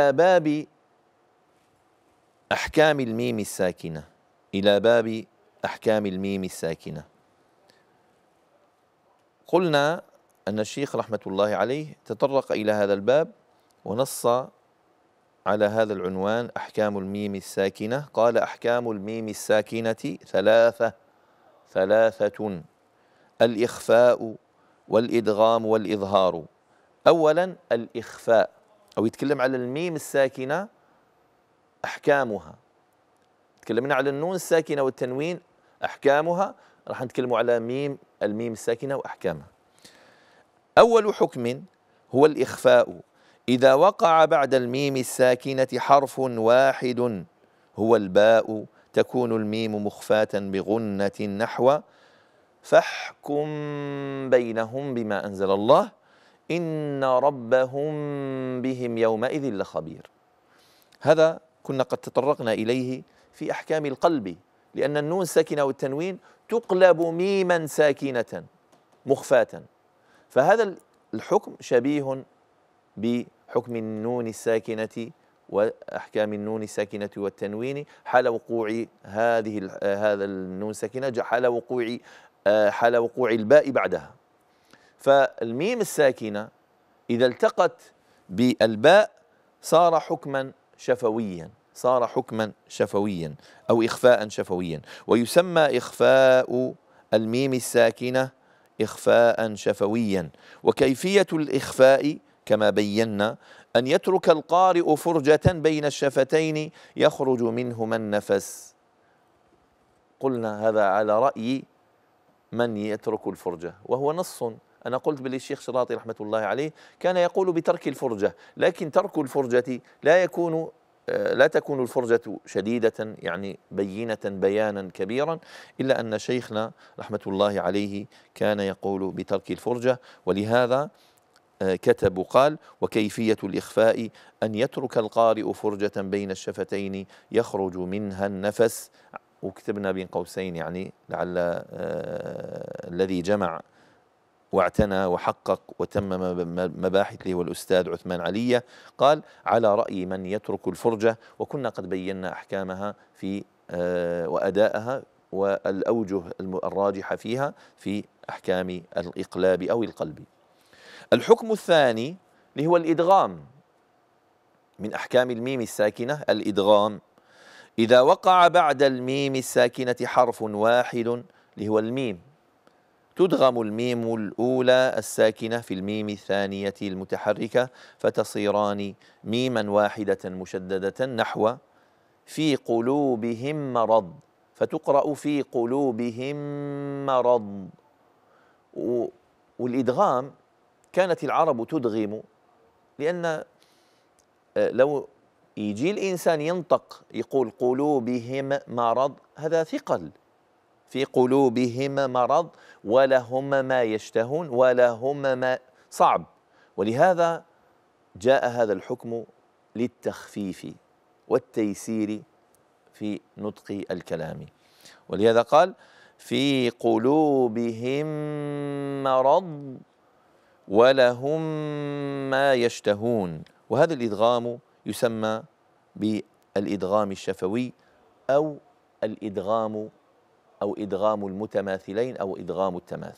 إلى باب أحكام الميم الساكنة إلى باب أحكام الميم الساكنة قلنا أن الشيخ رحمة الله عليه تطرق إلى هذا الباب ونص على هذا العنوان أحكام الميم الساكنة قال أحكام الميم الساكنة ثلاثة ثلاثة الإخفاء والإدغام والإظهار أولا الإخفاء أو يتكلم على الميم الساكنة أحكامها تكلمنا على النون الساكنة والتنوين أحكامها راح نتكلموا على ميم الميم الساكنة وأحكامها أول حكم هو الإخفاء إذا وقع بعد الميم الساكنة حرف واحد هو الباء تكون الميم مخفاة بغنة نحو فاحكم بينهم بما أنزل الله إن ربهم بهم يومئذ لخبير هذا كنا قد تطرقنا إليه في أحكام القلب لأن النون ساكنة والتنوين تقلب ميما ساكنة مخفاة فهذا الحكم شبيه بحكم النون الساكنة وأحكام النون الساكنة والتنوين حال وقوع هذه هذا النون ساكنة حال وقوع آه، حال وقوع الباء بعدها فالميم الساكنة إذا التقت بالباء صار حكما شفويا صار حكما شفويا أو إخفاء شفويا ويسمى إخفاء الميم الساكنة إخفاء شفويا وكيفية الإخفاء كما بينا أن يترك القارئ فرجة بين الشفتين يخرج منهما النفس قلنا هذا على رأي من يترك الفرجة وهو نص أنا قلت الشيخ شراطي رحمة الله عليه كان يقول بترك الفرجة لكن ترك الفرجة لا يكون آه، لا تكون الفرجة شديدة يعني بينة بيانا كبيرا إلا أن شيخنا رحمة الله عليه كان يقول بترك الفرجة ولهذا آه، كتب قال وكيفية الإخفاء أن يترك القارئ فرجة بين الشفتين يخرج منها النفس وكتبنا بين قوسين يعني لعل آه، الذي جمع واعتنى وحقق وتمم مباحثه والأستاذ عثمان علية قال على رأي من يترك الفرجة وكنا قد بينا أحكامها في آه، وأداءها والأوجه الراجحة فيها في أحكام الإقلاب أو القلب الحكم الثاني اللي هو الإدغام من أحكام الميم الساكنة الإدغام إذا وقع بعد الميم الساكنة حرف واحد اللي هو الميم تدغم الميم الأولى الساكنة في الميم الثانية المتحركة فتصيران ميما واحدة مشددة نحو في قلوبهم مرض فتقرأ في قلوبهم مرض والإدغام كانت العرب تدغم لأن آه، لو يجي الإنسان ينطق يقول قلوبهم مرض هذا ثقل في قلوبهم مرض ولهم ما يشتهون ولهم ما صعب ولهذا جاء هذا الحكم للتخفيف والتيسير في نطق الكلام ولهذا قال في قلوبهم مرض ولهم ما يشتهون وهذا الادغام يسمى بالادغام الشفوي او الادغام أو إدغام المتماثلين أو إدغام التماثل